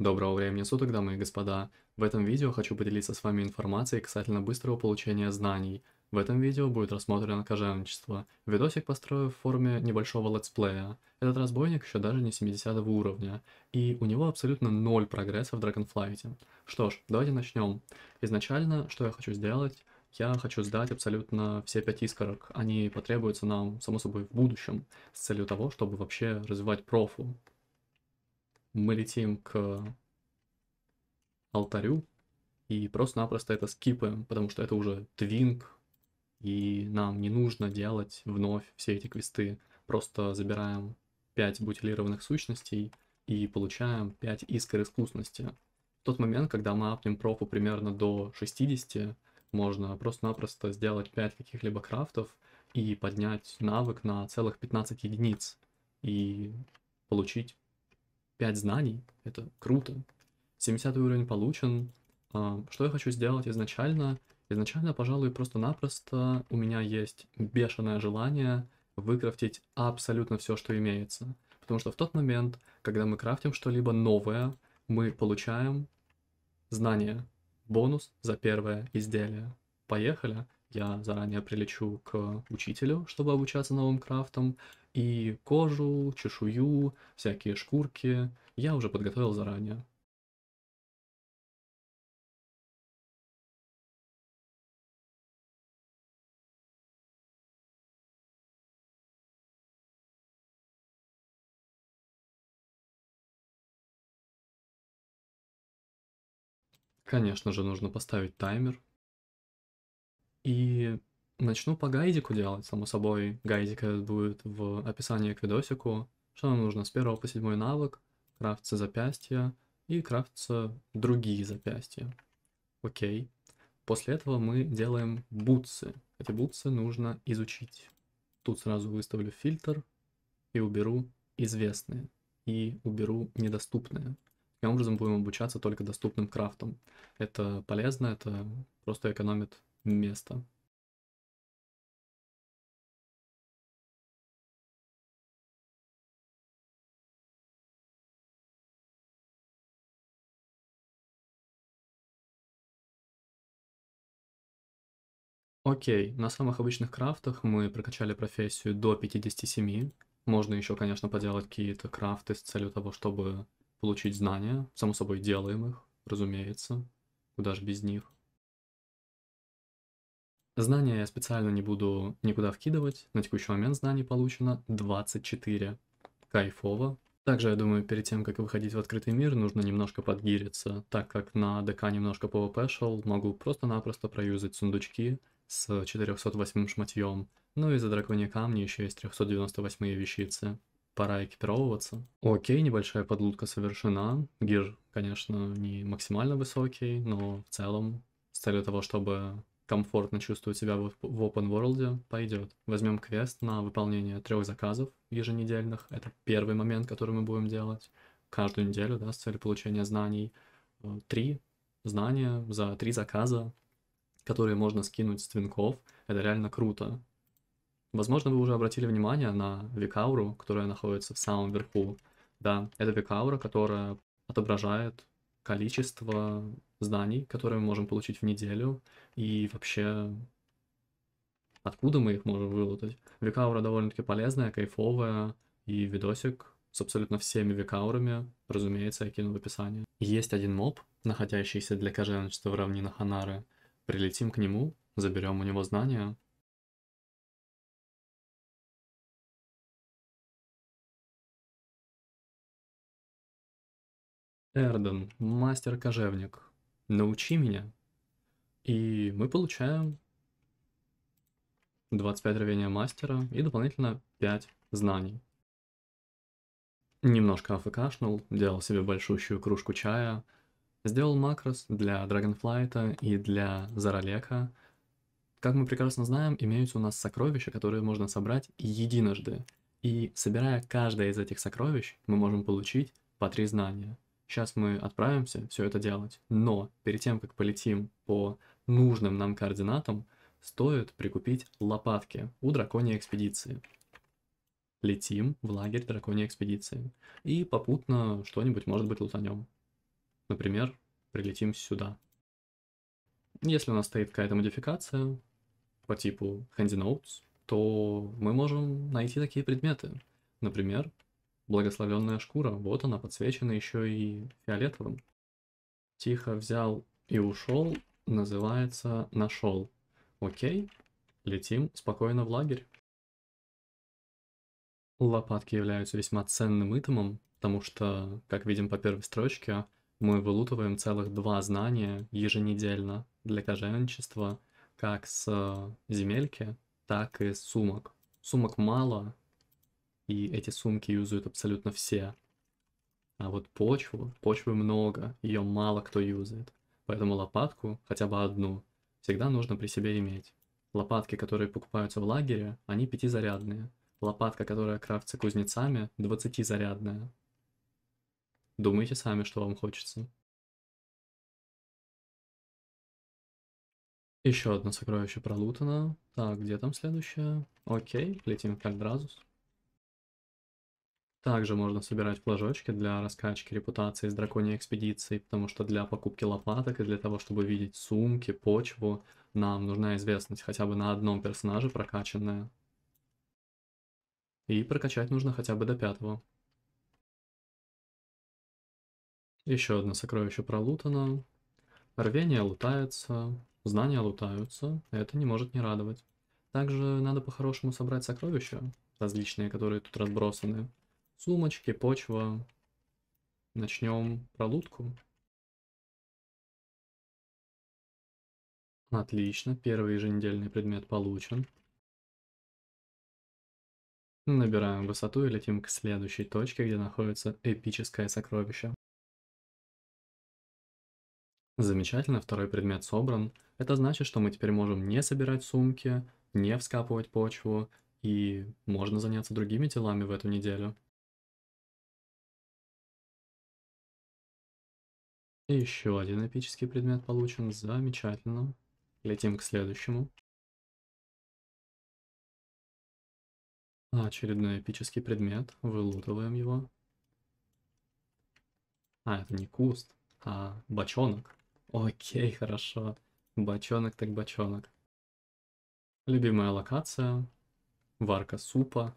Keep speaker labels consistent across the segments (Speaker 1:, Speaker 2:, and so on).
Speaker 1: Доброго времени суток, дамы и господа! В этом видео хочу поделиться с вами информацией касательно быстрого получения знаний. В этом видео будет рассмотрено кожевничество. Видосик построю в форме небольшого летсплея. Этот разбойник еще даже не 70 уровня, и у него абсолютно ноль прогресса в Dragonflight. Что ж, давайте начнем. Изначально, что я хочу сделать, я хочу сдать абсолютно все пять искорок. Они потребуются нам, само собой, в будущем, с целью того, чтобы вообще развивать профу мы летим к алтарю и просто-напросто это скипаем, потому что это уже твинг, и нам не нужно делать вновь все эти квесты. Просто забираем 5 бутилированных сущностей и получаем 5 искр искусности. В тот момент, когда мы апнем профу примерно до 60, можно просто-напросто сделать 5 каких-либо крафтов и поднять навык на целых 15 единиц и получить 5 знаний, это круто. 70 уровень получен. А, что я хочу сделать изначально? Изначально, пожалуй, просто-напросто у меня есть бешеное желание выкрафтить абсолютно все, что имеется. Потому что в тот момент, когда мы крафтим что-либо новое, мы получаем знания, бонус за первое изделие. Поехали! Я заранее прилечу к учителю, чтобы обучаться новым крафтам,
Speaker 2: и кожу, чешую, всякие шкурки я уже подготовил заранее. Конечно же, нужно поставить таймер,
Speaker 1: и начну по гайдику делать, само собой. Гайдик этот будет в описании к видосику. Что нам нужно? С первого по седьмой навык, крафтится запястья и крафтится другие запястья. Окей. После этого мы делаем бутсы. Эти бутсы нужно изучить. Тут сразу выставлю фильтр и уберу известные. И уберу недоступные. Таким
Speaker 2: образом будем обучаться только доступным крафтам. Это полезно, это просто экономит место Окей, на самых обычных крафтах мы прокачали профессию до 57.
Speaker 1: Можно еще, конечно, поделать какие-то крафты с целью того, чтобы получить знания. Само собой, делаем их, разумеется. Куда же без них. Знания я специально не буду никуда вкидывать. На текущий момент знаний получено 24. Кайфово. Также, я думаю, перед тем, как выходить в открытый мир, нужно немножко подгириться, так как на ДК немножко PvP шел, могу просто-напросто проюзать сундучки с 408 шматьем, ну и за драконьи камни еще есть 398 вещицы. Пора экипироваться. Окей, небольшая подлудка совершена. Гир, конечно, не максимально высокий, но в целом с целью того, чтобы комфортно чувствует себя в, в open world пойдет. Возьмем квест на выполнение трех заказов еженедельных. Это первый момент, который мы будем делать каждую неделю, да, с целью получения знаний. Э, три знания за три заказа, которые можно скинуть с твинков. Это реально круто. Возможно, вы уже обратили внимание на Викауру, которая находится в самом верху. Да, это Викаура, которая отображает количество знаний, которые мы можем получить в неделю, и вообще откуда мы их можем вылутать. Викаура довольно-таки полезная, кайфовая, и видосик с абсолютно всеми викаурами, разумеется, я кину в описании. Есть один моб, находящийся для кожевничества в равнинах Анары. Прилетим к нему,
Speaker 2: заберем у него знания, Эрден, мастер-кожевник, научи меня. И мы получаем
Speaker 1: 25 рвения мастера и дополнительно 5 знаний. Немножко афкашнул, делал себе большущую кружку чая, сделал макрос для Драгонфлайта и для Заралека. Как мы прекрасно знаем, имеются у нас сокровища, которые можно собрать единожды. И собирая каждое из этих сокровищ, мы можем получить по три знания – Сейчас мы отправимся все это делать. Но перед тем, как полетим по нужным нам координатам, стоит прикупить лопатки у драконьей экспедиции. Летим в лагерь драконьей экспедиции. И попутно что-нибудь, может быть, лутанем. Например, прилетим сюда. Если у нас стоит какая-то модификация по типу Handy Notes, то мы можем найти такие предметы. Например, Благословленная шкура, вот она, подсвечена еще и фиолетовым. Тихо взял и ушел, называется «Нашел». Окей, летим спокойно в лагерь. Лопатки являются весьма ценным итемом, потому что, как видим по первой строчке, мы вылутываем целых два знания еженедельно для кожевничества, как с э, земельки, так и с сумок. Сумок мало, и эти сумки юзают абсолютно все. А вот почву, почвы много, ее мало кто юзает. Поэтому лопатку, хотя бы одну, всегда нужно при себе иметь. Лопатки, которые покупаются в лагере, они пятизарядные. Лопатка, которая
Speaker 2: крафтится кузнецами, 20-зарядная. Думайте сами, что вам хочется. Еще одно сокровище пролутано. Так, где там следующее? Окей, летим в Кальдразус.
Speaker 1: Также можно собирать флажочки для раскачки репутации с драконьей экспедиции, потому что для покупки лопаток и для того, чтобы видеть сумки, почву, нам нужна известность хотя бы на одном персонаже прокачанная. И прокачать нужно хотя бы до пятого. Еще одно сокровище пролутано. Рвение лутается, знания лутаются, это не может не радовать. Также надо по-хорошему собрать сокровища, различные, которые тут
Speaker 2: разбросаны, Сумочки, почва. Начнем пролудку. Отлично, первый еженедельный предмет получен. Набираем
Speaker 1: высоту и летим к следующей точке, где находится эпическое сокровище. Замечательно, второй предмет собран. Это значит, что мы теперь можем
Speaker 2: не собирать сумки, не вскапывать почву, и можно заняться другими делами в эту неделю. И еще один эпический предмет получен. Замечательно. Летим к следующему. Очередной эпический предмет. Вылутываем его. А, это не куст,
Speaker 1: а бочонок. Окей, хорошо. Бочонок так бочонок. Любимая локация. Варка супа.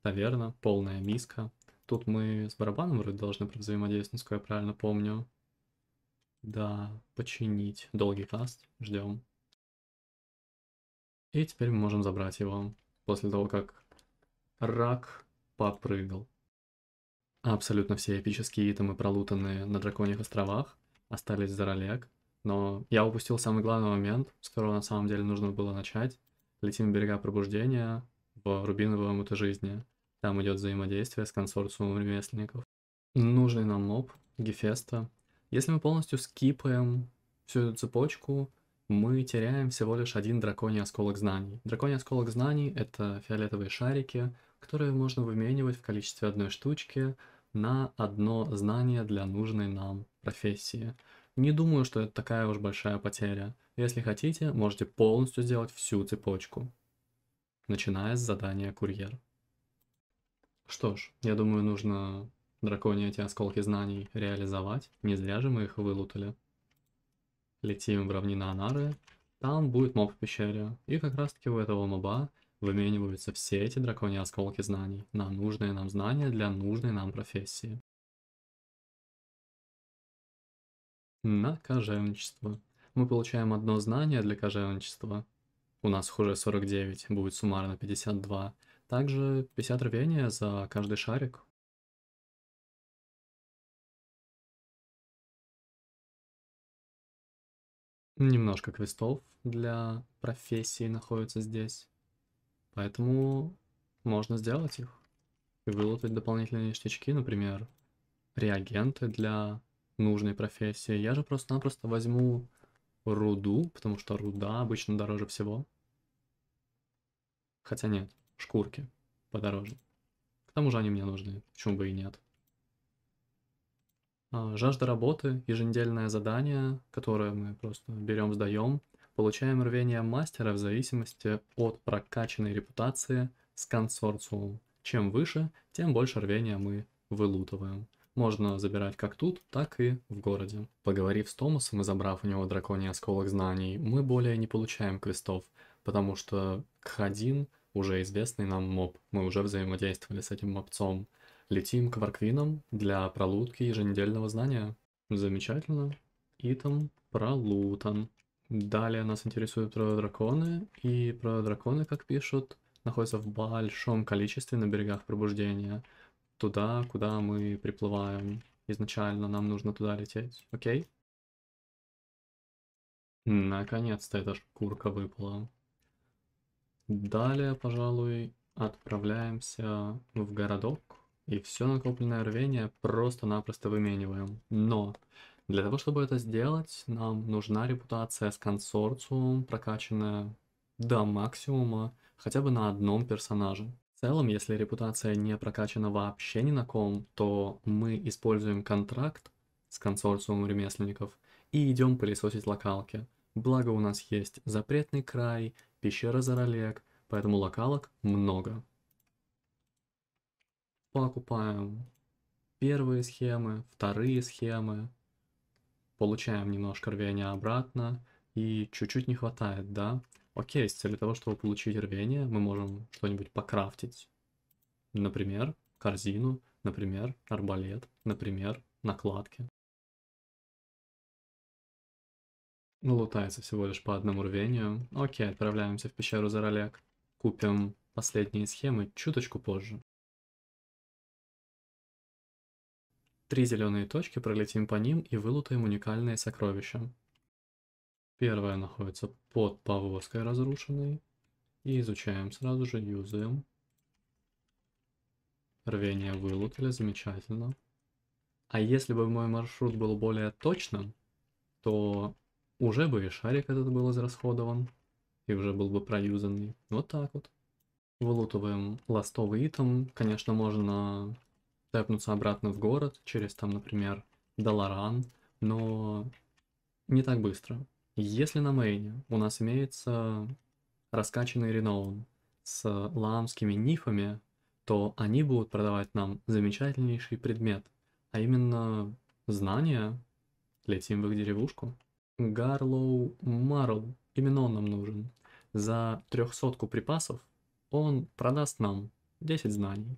Speaker 1: Таверна, полная миска. Тут мы с барабаном вроде должны взаимодействовать, насколько я правильно помню. Да, починить. Долгий каст. Ждем. И теперь мы можем забрать его после того, как рак попрыгал. Абсолютно все эпические итемы, пролутанные на Драконьих островах, остались за ролек. Но я упустил самый главный момент, с которого на самом деле нужно было начать. Летим в берега пробуждения в рубиновом это жизни. Там идет взаимодействие с консорциумом ремесленников. Нужный нам моб Гефеста если мы полностью скипаем всю эту цепочку, мы теряем всего лишь один драконий осколок знаний. Драконий осколок знаний — это фиолетовые шарики, которые можно выменивать в количестве одной штучки на одно знание для нужной нам профессии. Не думаю, что это такая уж большая потеря. Если хотите, можете полностью сделать всю цепочку, начиная с задания курьер. Что ж, я думаю, нужно драконьи эти осколки знаний реализовать. Не зря же мы их вылутали. Летим в равнина Анары. Там будет моб в пещере. И как раз таки у этого моба вымениваются все эти драконьи осколки знаний на нужные нам знания для нужной нам профессии. На кожевничество. Мы получаем одно знание для кожевничества. У нас хуже 49, будет суммарно 52. Также 50 рвения
Speaker 2: за каждый шарик. Немножко квестов для
Speaker 1: профессии находится здесь. Поэтому можно сделать их. И вылутать дополнительные штучки, например, реагенты для нужной профессии. Я же просто-напросто возьму руду, потому что руда обычно дороже всего. Хотя нет, шкурки подороже. К тому же они мне нужны, почему бы и нет. А, жажда работы, еженедельное задание, которое мы просто берем, сдаем. Получаем рвение мастера в зависимости от прокачанной репутации с консорциумом. Чем выше, тем больше рвения мы вылутываем. Можно забирать как тут, так и в городе. Поговорив с Томасом и забрав у него драконий осколок знаний, мы более не получаем квестов, потому что Кхадин уже известный нам моб, мы уже взаимодействовали с этим мобцом. Летим к Варквинам для пролутки еженедельного знания. Замечательно. Итам пролутан. Далее нас интересуют драконы, и про драконы, как пишут, находятся в большом количестве на берегах пробуждения. Туда, куда мы приплываем. Изначально нам нужно туда лететь, окей? Наконец-то эта шкурка выпала. Далее, пожалуй, отправляемся в городок и все накопленное рвение просто-напросто вымениваем. Но для того, чтобы это сделать, нам нужна репутация с консорциумом, прокачанная до максимума, хотя бы на одном персонаже. В целом, если репутация не прокачана вообще ни на ком, то мы используем контракт с консорциумом ремесленников и идем пылесосить локалки. Благо у нас есть запретный край, пещера Заролек, поэтому локалок много покупаем первые схемы, вторые схемы, получаем немножко рвения обратно, и чуть-чуть не хватает, да? Окей, с целью того, чтобы получить рвение, мы можем что-нибудь покрафтить.
Speaker 2: Например, корзину, например, арбалет, например, накладки. Ну, лутается всего лишь по одному рвению.
Speaker 1: Окей, отправляемся в пещеру Заролек. Купим последние схемы чуточку позже.
Speaker 2: Три зеленые точки, пролетим по ним и вылутаем уникальные сокровища. Первая находится под повозкой
Speaker 1: разрушенной. И изучаем сразу же, юзаем. Рвение вылутали, замечательно. А если бы мой маршрут был более точным, то уже бы и шарик этот был израсходован, и уже был бы проюзанный. Вот так вот. Вылутываем ластовый итем. Конечно, можно тэпнуться обратно в город через там, например, Даларан, но не так быстро. Если на мейне у нас имеется раскачанный Реноун с ламскими нифами, то они будут продавать нам замечательнейший предмет, а именно знания. Летим в их деревушку. Гарлоу Марл, именно он нам нужен. За трехсотку припасов он продаст нам 10 знаний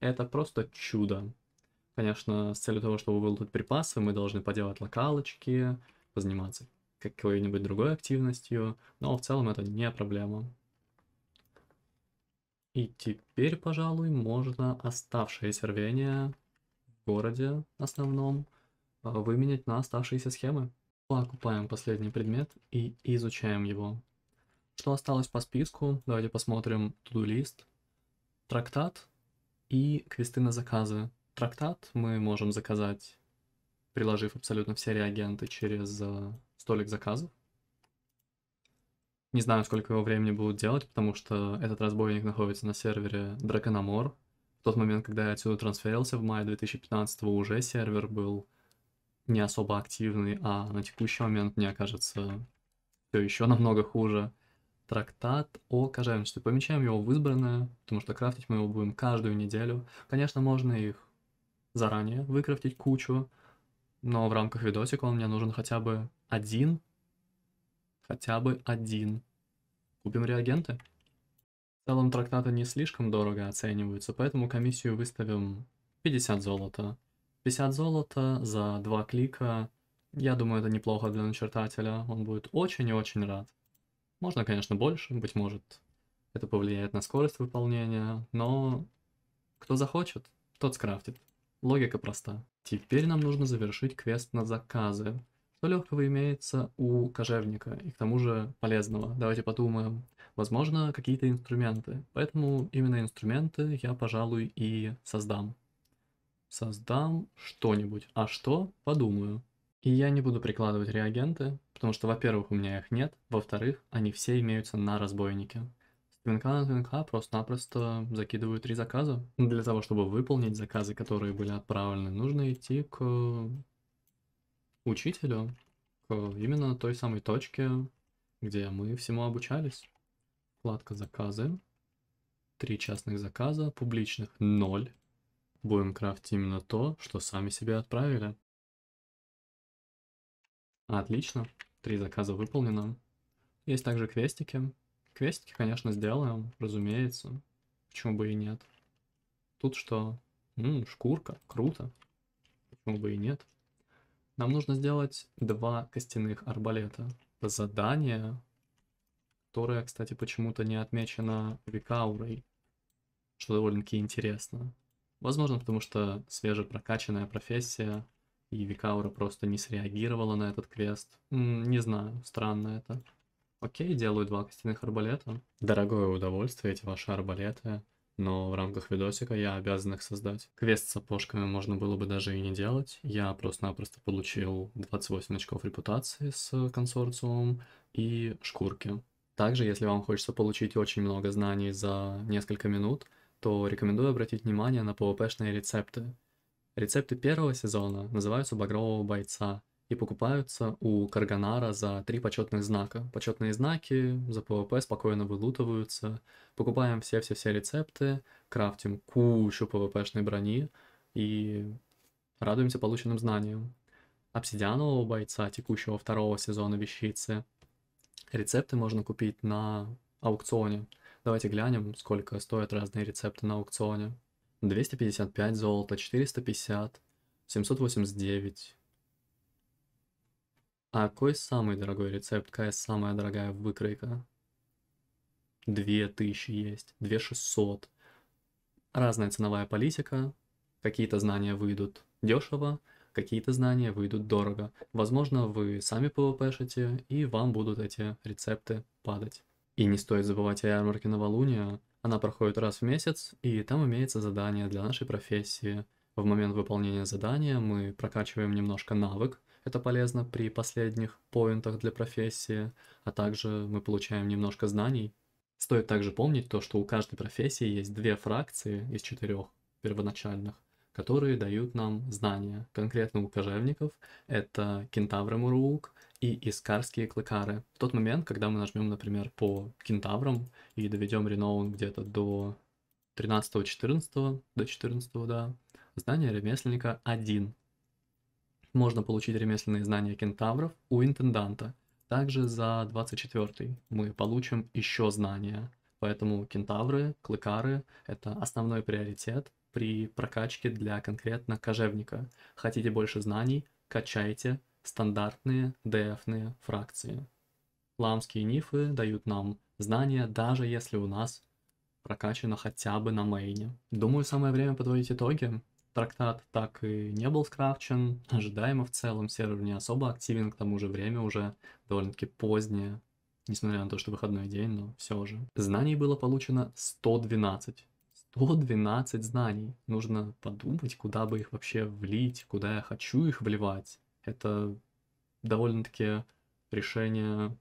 Speaker 1: это просто чудо. Конечно, с целью того, чтобы вылутать припасы, мы должны поделать локалочки, позаниматься какой-нибудь другой активностью, но в целом это не проблема. И теперь, пожалуй, можно оставшиеся рвения в городе основном а, выменять на оставшиеся схемы. Покупаем последний предмет и изучаем его. Что осталось по списку? Давайте посмотрим туду-лист. Трактат и квесты на заказы. Трактат мы можем заказать, приложив абсолютно все реагенты через э, столик заказов. Не знаю, сколько его времени будут делать, потому что этот разбойник находится на сервере Дракономор. В тот момент, когда я отсюда трансферился, в мае 2015 уже сервер был не особо активный, а на текущий момент, мне кажется, все еще намного хуже трактат о кожевничестве. Помечаем его в избранное, потому что крафтить мы его будем каждую неделю. Конечно, можно их заранее выкрафтить кучу, но в рамках видосика он мне нужен хотя бы один. Хотя бы один. Купим реагенты. В целом трактаты не слишком дорого оцениваются, поэтому комиссию выставим 50 золота. 50 золота за два клика. Я думаю, это неплохо для начертателя. Он будет очень и очень рад. Можно, конечно, больше, быть может, это повлияет на скорость выполнения, но кто захочет, тот скрафтит. Логика проста. Теперь нам нужно завершить квест на заказы. Что легкого имеется у кожевника, и к тому же полезного. Давайте подумаем. Возможно, какие-то инструменты. Поэтому именно инструменты я, пожалуй, и создам. Создам что-нибудь. А что? Подумаю. И я не буду прикладывать реагенты, потому что, во-первых, у меня их нет, во-вторых, они все имеются на разбойнике. С твинка на твинка просто-напросто закидывают три заказа. Для того, чтобы выполнить заказы, которые были отправлены, нужно идти к учителю, к именно той самой точке, где мы всему обучались. Вкладка «Заказы». Три частных заказа, публичных – ноль. Будем крафтить именно то, что сами себе отправили. Отлично. Три заказа выполнено. Есть также квестики. Квестики, конечно, сделаем, разумеется. Почему бы и нет. Тут что? М шкурка. Круто. Почему бы и нет. Нам нужно сделать два костяных арбалета. задание, которое, кстати, почему-то не отмечено викаурой. Что довольно-таки интересно. Возможно, потому что свежепрокачанная профессия и Викаура просто не среагировала на этот квест. Не знаю, странно это. Окей, делаю два костяных арбалета. Дорогое удовольствие эти ваши арбалеты, но в рамках видосика я обязан их создать. Квест с сапожками можно было бы даже и не делать. Я просто-напросто получил 28 очков репутации с консорциумом и шкурки. Также, если вам хочется получить очень много знаний за несколько минут, то рекомендую обратить внимание на ПВПШные рецепты. Рецепты первого сезона называются «Багрового бойца» и покупаются у Карганара за три почетных знака. Почетные знаки за ПВП спокойно вылутываются. Покупаем все-все-все рецепты, крафтим кучу ПВПшной брони и радуемся полученным знаниям. Обсидианового бойца текущего второго сезона вещицы. Рецепты можно купить на аукционе. Давайте глянем, сколько стоят разные рецепты на аукционе. 255 золота, 450, 789. А какой самый дорогой рецепт? Какая самая дорогая выкройка? 2000 есть, 2600. Разная ценовая политика. Какие-то знания выйдут дешево, какие-то знания выйдут дорого. Возможно, вы сами пвпшите, и вам будут эти рецепты падать. И не стоит забывать о ярмарке новолуния. Она проходит раз в месяц, и там имеется задание для нашей профессии. В момент выполнения задания мы прокачиваем немножко навык, это полезно при последних поинтах для профессии, а также мы получаем немножко знаний. Стоит также помнить то, что у каждой профессии есть две фракции из четырех первоначальных, которые дают нам знания. Конкретно у кожевников это кентавры Мурук, и искарские клыкары. В тот момент, когда мы нажмем, например, по кентаврам и доведем Реноун где-то до 13-14, до 14, да, знание ремесленника 1. Можно получить ремесленные знания кентавров у интенданта. Также за 24 мы получим еще знания. Поэтому кентавры, клыкары – это основной приоритет при прокачке для конкретно кожевника. Хотите больше знаний – качайте стандартные дефные фракции. Ламские нифы дают нам знания, даже если у нас прокачано хотя бы на мейне. Думаю, самое время подводить итоги. Трактат так и не был скрафчен, ожидаемо в целом, сервер не особо активен, к тому же время уже довольно-таки позднее, несмотря на то, что выходной день, но все же. Знаний было получено 112. 112 знаний. Нужно подумать, куда бы их вообще влить, куда я хочу их вливать это довольно-таки решение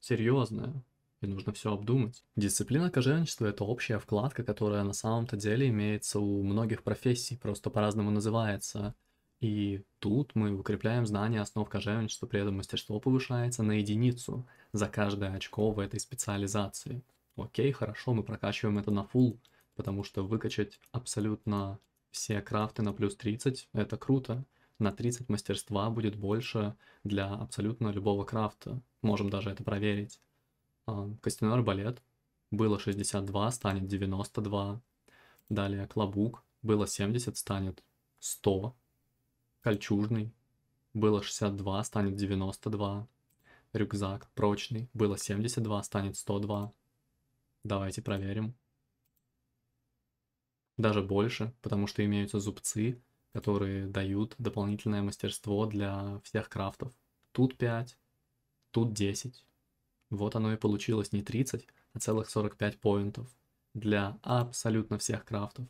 Speaker 1: серьезное, и нужно все обдумать. Дисциплина кожевничества – это общая вкладка, которая на самом-то деле имеется у многих профессий, просто по-разному называется. И тут мы укрепляем знания основ кожевничества, при этом мастерство повышается на единицу за каждое очко в этой специализации. Окей, хорошо, мы прокачиваем это на full, потому что выкачать абсолютно все крафты на плюс 30 – это круто на 30 мастерства будет больше для абсолютно любого крафта. Можем даже это проверить. А, костяной арбалет было 62, станет 92. Далее клобук было 70, станет 100. Кольчужный было 62, станет 92. Рюкзак прочный было 72, станет 102. Давайте проверим. Даже больше, потому что имеются зубцы, которые дают дополнительное мастерство для всех крафтов. Тут 5, тут 10. Вот оно и получилось не 30, а целых 45 поинтов для абсолютно всех крафтов.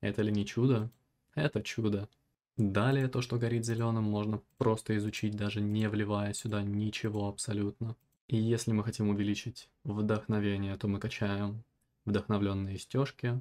Speaker 1: Это ли не чудо? Это чудо. Далее то, что горит зеленым, можно просто изучить, даже не вливая сюда ничего абсолютно. И если мы хотим увеличить вдохновение, то мы качаем вдохновленные стежки,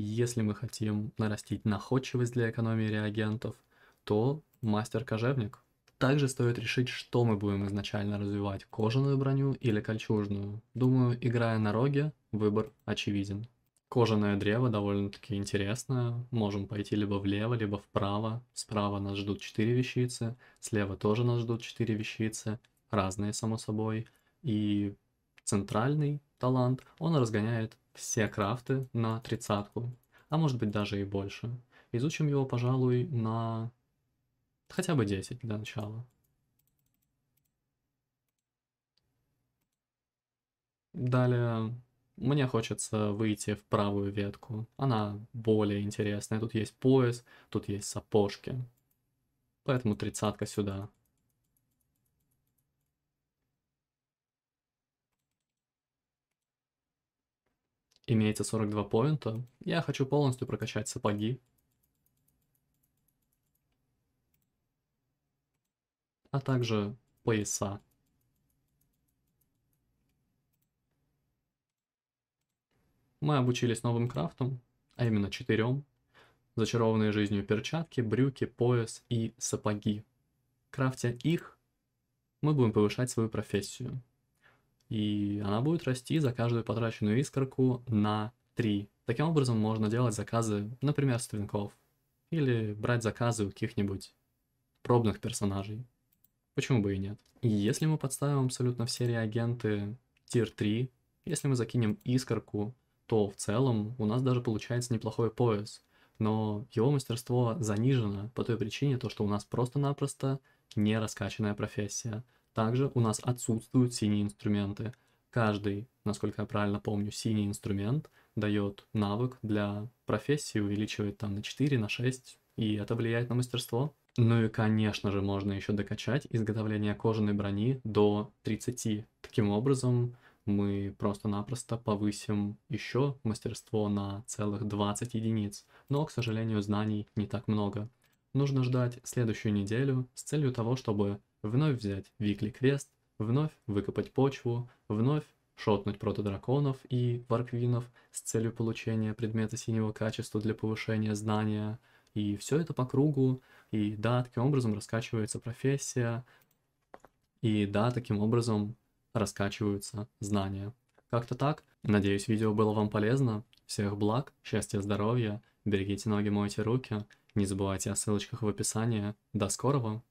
Speaker 1: если мы хотим нарастить находчивость для экономии реагентов, то мастер кожевник. Также стоит решить, что мы будем изначально развивать, кожаную броню или кольчужную. Думаю, играя на роге, выбор очевиден. Кожаное древо довольно-таки интересное. Можем пойти либо влево, либо вправо. Справа нас ждут 4 вещицы, слева тоже нас ждут 4 вещицы, разные само собой. И центральный талант, он разгоняет все крафты на тридцатку, а может быть даже и больше. Изучим его, пожалуй, на хотя бы 10 для начала. Далее мне хочется выйти в правую ветку. Она более интересная. Тут есть пояс, тут есть сапожки. Поэтому тридцатка сюда. Имеется 42 поинта. Я хочу полностью прокачать сапоги. А также пояса. Мы обучились новым крафтам, а именно четырем. Зачарованные жизнью перчатки, брюки, пояс и сапоги. Крафтя их, мы будем повышать свою профессию и она будет расти за каждую потраченную искорку на 3. Таким образом можно делать заказы, например, с или брать заказы у каких-нибудь пробных персонажей. Почему бы и нет? И если мы подставим абсолютно все реагенты тир 3, если мы закинем искорку, то в целом у нас даже получается неплохой пояс, но его мастерство занижено по той причине, то, что у нас просто-напросто не раскачанная профессия – также у нас отсутствуют синие инструменты. Каждый, насколько я правильно помню, синий инструмент дает навык для профессии, увеличивает там на 4, на 6, и это влияет на мастерство. Ну и, конечно же, можно еще докачать изготовление кожаной брони до 30. Таким образом, мы просто-напросто повысим еще мастерство на целых 20 единиц, но, к сожалению, знаний не так много. Нужно ждать следующую неделю с целью того, чтобы вновь взять Викли Крест, вновь выкопать почву, вновь шотнуть протодраконов и варквинов с целью получения предмета синего качества для повышения знания. И все это по кругу, и да, таким образом раскачивается профессия, и да, таким образом раскачиваются знания. Как-то так. Надеюсь, видео было вам полезно. Всех благ, счастья, здоровья, берегите ноги, мойте руки. Не забывайте о ссылочках в описании. До скорого!